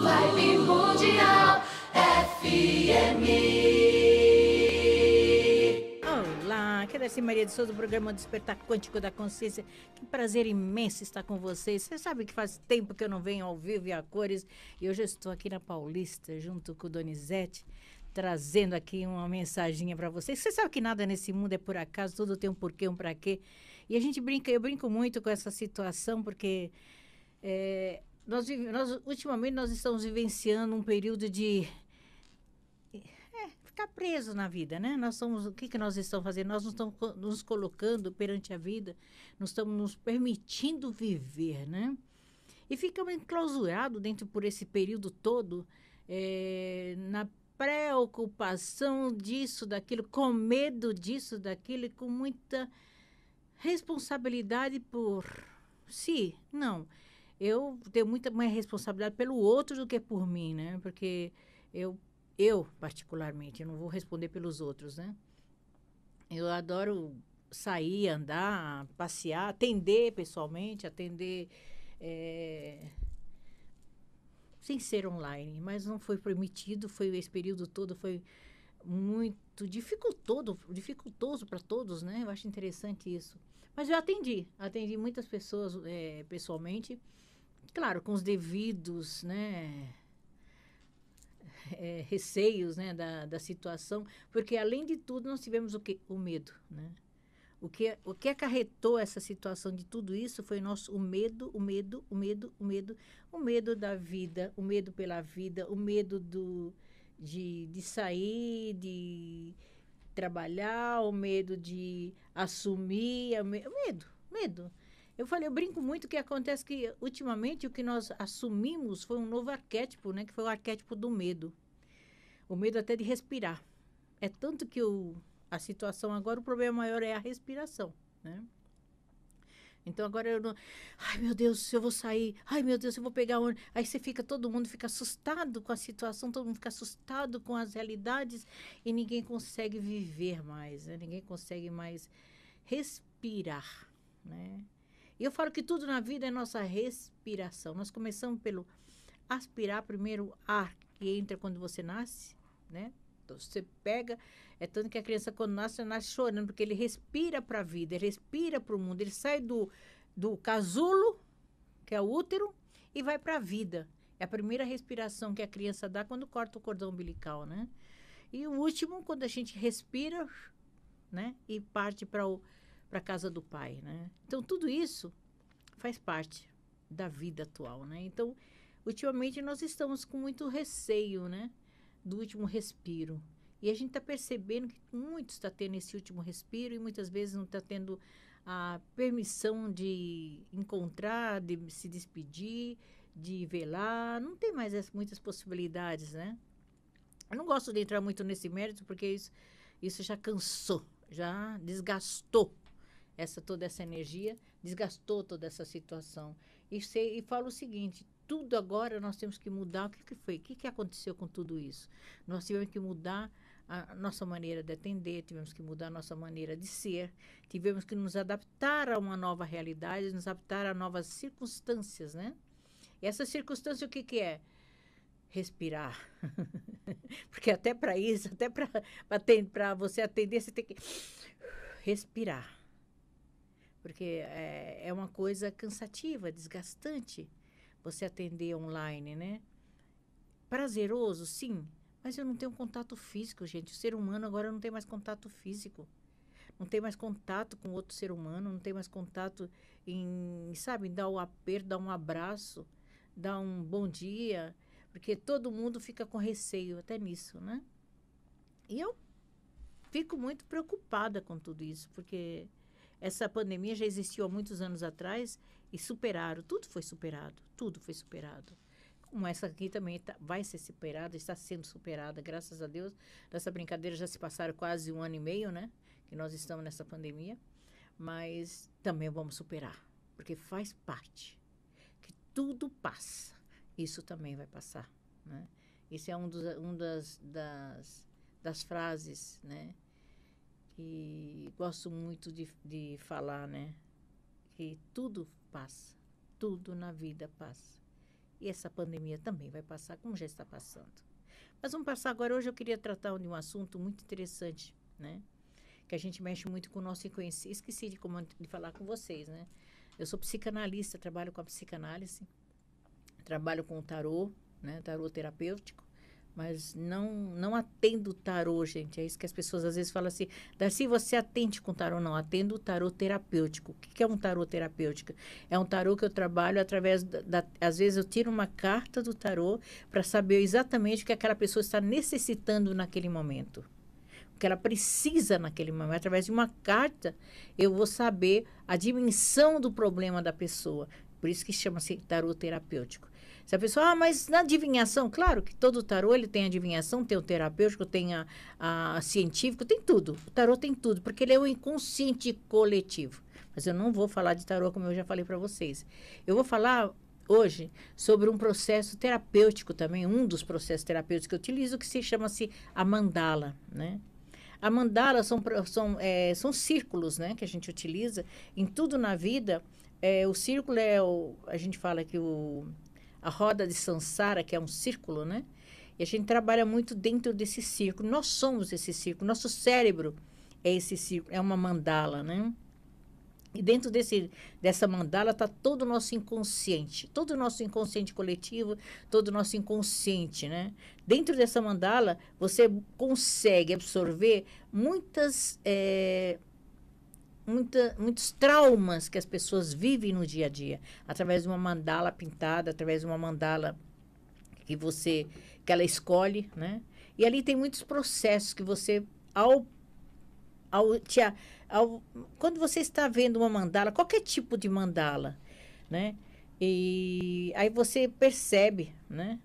Vibe Mundial FM. Olá, aqui é Darcy Maria de Souza, do programa Despertar Quântico da Consciência. Que prazer imenso estar com vocês. Você sabe que faz tempo que eu não venho ao vivo e a cores. E hoje eu estou aqui na Paulista, junto com o Donizete, trazendo aqui uma mensagem para vocês. Você sabe que nada nesse mundo é por acaso, tudo tem um porquê, um para quê. E a gente brinca, eu brinco muito com essa situação, porque... É, nós, nós ultimamente nós estamos vivenciando um período de é, ficar preso na vida, né? Nós somos o que que nós estamos fazendo? Nós não estamos nos colocando perante a vida, nós estamos nos permitindo viver, né? E ficamos enclausurados dentro por esse período todo é, na preocupação disso, daquilo, com medo disso, daquilo, com muita responsabilidade por si, não eu tenho muita mais responsabilidade pelo outro do que por mim, né? Porque eu, eu particularmente, eu não vou responder pelos outros, né? Eu adoro sair, andar, passear, atender pessoalmente, atender é, sem ser online, mas não foi permitido, foi esse período todo foi muito dificultoso, dificultoso para todos, né? Eu acho interessante isso. Mas eu atendi, atendi muitas pessoas é, pessoalmente claro, com os devidos né, é, receios né, da, da situação, porque além de tudo nós tivemos o que? O medo, né? O que, o que acarretou essa situação de tudo isso foi nosso o medo, o medo, o medo, o medo, o medo da vida, o medo pela vida, o medo do, de, de sair, de trabalhar, o medo de assumir, o medo, medo. Eu falei, eu brinco muito que acontece que ultimamente o que nós assumimos foi um novo arquétipo, né? Que foi o arquétipo do medo. O medo até de respirar. É tanto que o, a situação agora, o problema maior é a respiração, né? Então agora eu não. Ai meu Deus, se eu vou sair. Ai meu Deus, se eu vou pegar onde. Aí você fica, todo mundo fica assustado com a situação, todo mundo fica assustado com as realidades e ninguém consegue viver mais, né? ninguém consegue mais respirar, né? E eu falo que tudo na vida é nossa respiração. Nós começamos pelo aspirar primeiro ar que entra quando você nasce, né? Então, você pega, é tanto que a criança quando nasce, nasce chorando, porque ele respira para a vida, ele respira para o mundo, ele sai do, do casulo, que é o útero, e vai para a vida. É a primeira respiração que a criança dá quando corta o cordão umbilical, né? E o último, quando a gente respira, né? E parte para o para a casa do pai, né? Então tudo isso faz parte da vida atual, né? Então, ultimamente nós estamos com muito receio, né, do último respiro. E a gente está percebendo que muitos está tendo esse último respiro e muitas vezes não está tendo a permissão de encontrar, de se despedir, de velar. Não tem mais as, muitas possibilidades, né? Eu não gosto de entrar muito nesse mérito porque isso, isso já cansou, já desgastou essa toda essa energia, desgastou toda essa situação. E, sei, e falo o seguinte, tudo agora nós temos que mudar. O que, que foi? O que, que aconteceu com tudo isso? Nós tivemos que mudar a nossa maneira de atender, tivemos que mudar a nossa maneira de ser, tivemos que nos adaptar a uma nova realidade, nos adaptar a novas circunstâncias, né? E essa circunstância o que, que é? Respirar. Porque até para isso, até para você atender, você tem que respirar porque é, é uma coisa cansativa, desgastante você atender online, né? Prazeroso, sim, mas eu não tenho contato físico, gente. O ser humano agora não tem mais contato físico. Não tem mais contato com outro ser humano, não tem mais contato em, sabe, em dar o um aperto, dar um abraço, dar um bom dia, porque todo mundo fica com receio até nisso, né? E eu fico muito preocupada com tudo isso, porque essa pandemia já existiu há muitos anos atrás e superaram, tudo foi superado, tudo foi superado. Como essa aqui também tá, vai ser superada, está sendo superada, graças a Deus. Dessa brincadeira já se passaram quase um ano e meio, né? Que nós estamos nessa pandemia. Mas também vamos superar, porque faz parte. Que tudo passa. Isso também vai passar, né? Isso é um, dos, um das, das, das frases, né? E gosto muito de, de falar, né? Que tudo passa, tudo na vida passa. E essa pandemia também vai passar, como já está passando. Mas vamos passar agora. Hoje eu queria tratar de um assunto muito interessante, né? Que a gente mexe muito com o nosso inconsciente. Esqueci de, como, de falar com vocês, né? Eu sou psicanalista, trabalho com a psicanálise, trabalho com o tarô, né? Tarô terapêutico mas não não atendo tarô, gente. É isso que as pessoas às vezes falam assim: Darcy, você atende com tarô? Não, atendo o tarô terapêutico. O que é um tarô terapêutico? É um tarô que eu trabalho através da, da às vezes eu tiro uma carta do tarô para saber exatamente o que aquela pessoa está necessitando naquele momento, o que ela precisa naquele momento. Através de uma carta eu vou saber a dimensão do problema da pessoa. Por isso que chama-se tarô terapêutico. Se a pessoa, ah, mas na adivinhação, claro que todo tarô ele tem adivinhação, tem o terapêutico, tem a, a, científico, tem tudo. O tarô tem tudo, porque ele é o inconsciente coletivo. Mas eu não vou falar de tarô como eu já falei para vocês. Eu vou falar hoje sobre um processo terapêutico também, um dos processos terapêuticos que eu utilizo, que se chama-se a mandala, né? A mandala são, são, é, são círculos né, que a gente utiliza em tudo na vida é, o círculo é o, a gente fala que o, a roda de Sansara, que é um círculo, né? E a gente trabalha muito dentro desse círculo. Nós somos esse círculo. Nosso cérebro é esse círculo, é uma mandala, né? E dentro desse, dessa mandala está todo o nosso inconsciente, todo o nosso inconsciente coletivo, todo o nosso inconsciente, né? Dentro dessa mandala, você consegue absorver muitas é, muita, muitos traumas que as pessoas vivem no dia a dia, através de uma mandala pintada, através de uma mandala que você que ela escolhe, né? E ali tem muitos processos que você ao ao, te, ao quando você está vendo uma mandala, qualquer tipo de mandala, né? E aí você percebe, né?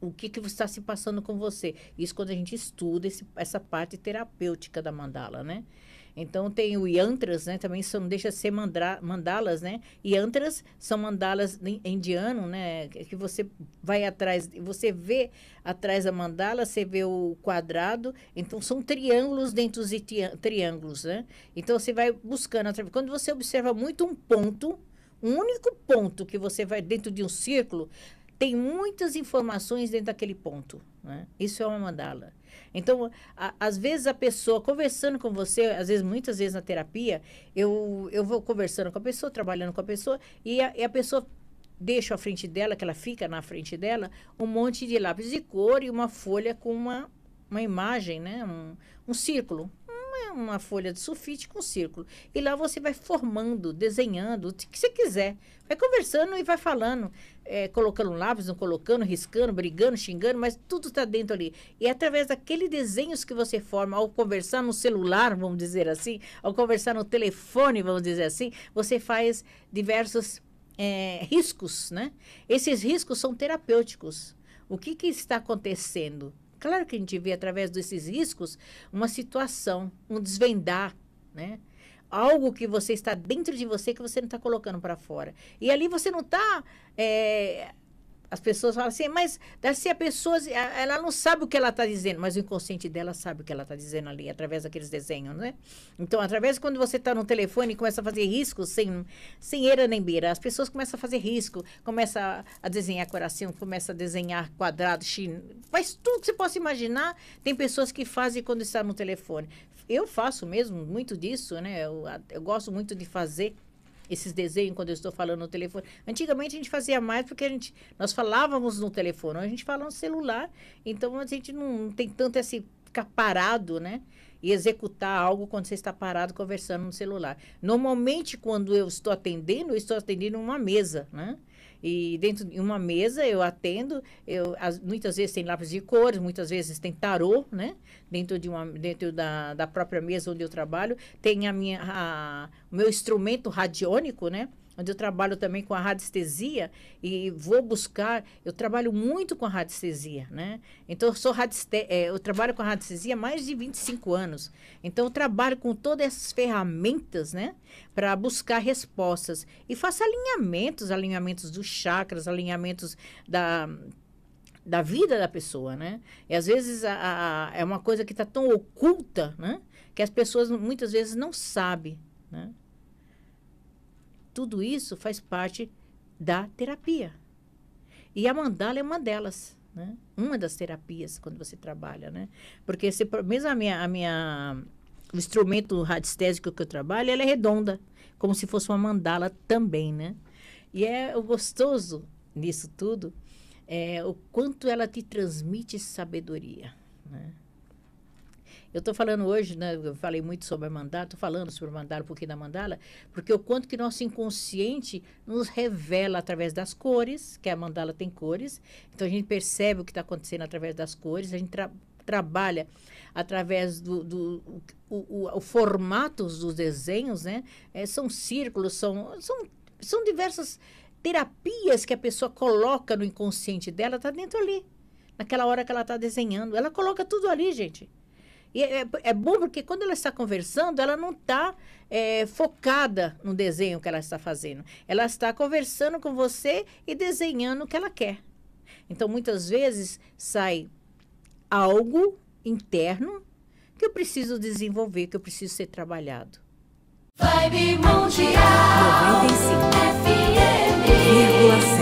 O que, que está se passando com você. Isso quando a gente estuda esse, essa parte terapêutica da mandala, né? Então tem o yantras, né? Também não deixa de ser mandra, mandalas, né? Yantras são mandalas indiano, né? Que você vai atrás, você vê atrás da mandala, você vê o quadrado. Então são triângulos dentro de triângulos, né? Então você vai buscando através. Quando você observa muito um ponto, um único ponto que você vai dentro de um círculo, tem muitas informações dentro daquele ponto. Né? Isso é uma mandala. Então, a, às vezes a pessoa conversando com você, às vezes, muitas vezes na terapia, eu, eu vou conversando com a pessoa, trabalhando com a pessoa, e a, e a pessoa deixa à frente dela, que ela fica na frente dela, um monte de lápis de cor e uma folha com uma, uma imagem, né? um, um círculo uma folha de sulfite com um círculo. E lá você vai formando, desenhando, o que você quiser. Vai conversando e vai falando, é, colocando lápis, não colocando, riscando, brigando, xingando, mas tudo está dentro ali. E é através daqueles desenhos que você forma ao conversar no celular, vamos dizer assim, ao conversar no telefone, vamos dizer assim, você faz diversos é, riscos, né? Esses riscos são terapêuticos. O que, que está acontecendo? Claro que a gente vê através desses riscos uma situação, um desvendar, né? Algo que você está dentro de você que você não está colocando para fora. E ali você não está é, eh, as pessoas falam assim, mas se a pessoa, ela não sabe o que ela está dizendo, mas o inconsciente dela sabe o que ela está dizendo ali, através daqueles desenhos, né? Então, através quando você está no telefone e começa a fazer risco, sem, sem eira nem beira, as pessoas começam a fazer risco, começa a, a desenhar coração, começa a desenhar quadrado, chin, faz tudo que você possa imaginar, tem pessoas que fazem quando está no telefone. Eu faço mesmo muito disso, né? eu, eu gosto muito de fazer esses desenhos quando eu estou falando no telefone. Antigamente a gente fazia mais porque a gente, nós falávamos no telefone, a gente fala no celular, então a gente não, não tem tanto esse ficar parado, né? E executar algo quando você está parado conversando no celular. Normalmente, quando eu estou atendendo, eu estou atendendo uma mesa, né? e dentro de uma mesa eu atendo, eu, as, muitas vezes tem lápis de cores, muitas vezes tem tarô, né? Dentro, de uma, dentro da, da própria mesa onde eu trabalho, tem a minha, a, o meu instrumento radiônico, né? onde eu trabalho também com a radiestesia e vou buscar, eu trabalho muito com a radiestesia, né? Então eu sou radiste, é, eu trabalho com a radiestesia há mais de 25 anos. Então eu trabalho com todas essas ferramentas, né, para buscar respostas e faço alinhamentos, alinhamentos dos chakras, alinhamentos da da vida da pessoa, né? E às vezes a, a é uma coisa que está tão oculta, né? Que as pessoas muitas vezes não sabem, né? tudo isso faz parte da terapia. E a mandala é uma delas, né? Uma das terapias quando você trabalha, né? Porque se, mesmo a minha, a minha, o instrumento radiestésico que eu trabalho, ela é redonda, como se fosse uma mandala também, né? E é o gostoso nisso tudo, é o quanto ela te transmite sabedoria, né? Eu estou falando hoje, né, eu falei muito sobre a mandala, estou falando sobre a mandala, um pouquinho da mandala, porque o quanto que nosso inconsciente nos revela através das cores, que a mandala tem cores, então a gente percebe o que está acontecendo através das cores, a gente tra trabalha através do, do o, o, o, formato dos desenhos, né? É, são círculos, são, são, são diversas terapias que a pessoa coloca no inconsciente dela, está dentro ali. Naquela hora que ela está desenhando, ela coloca tudo ali, gente. E é, é, é bom porque quando ela está conversando, ela não está é, focada no desenho que ela está fazendo. Ela está conversando com você e desenhando o que ela quer. Então, muitas vezes sai algo interno que eu preciso desenvolver, que eu preciso ser trabalhado. Vibe Mundial 95,5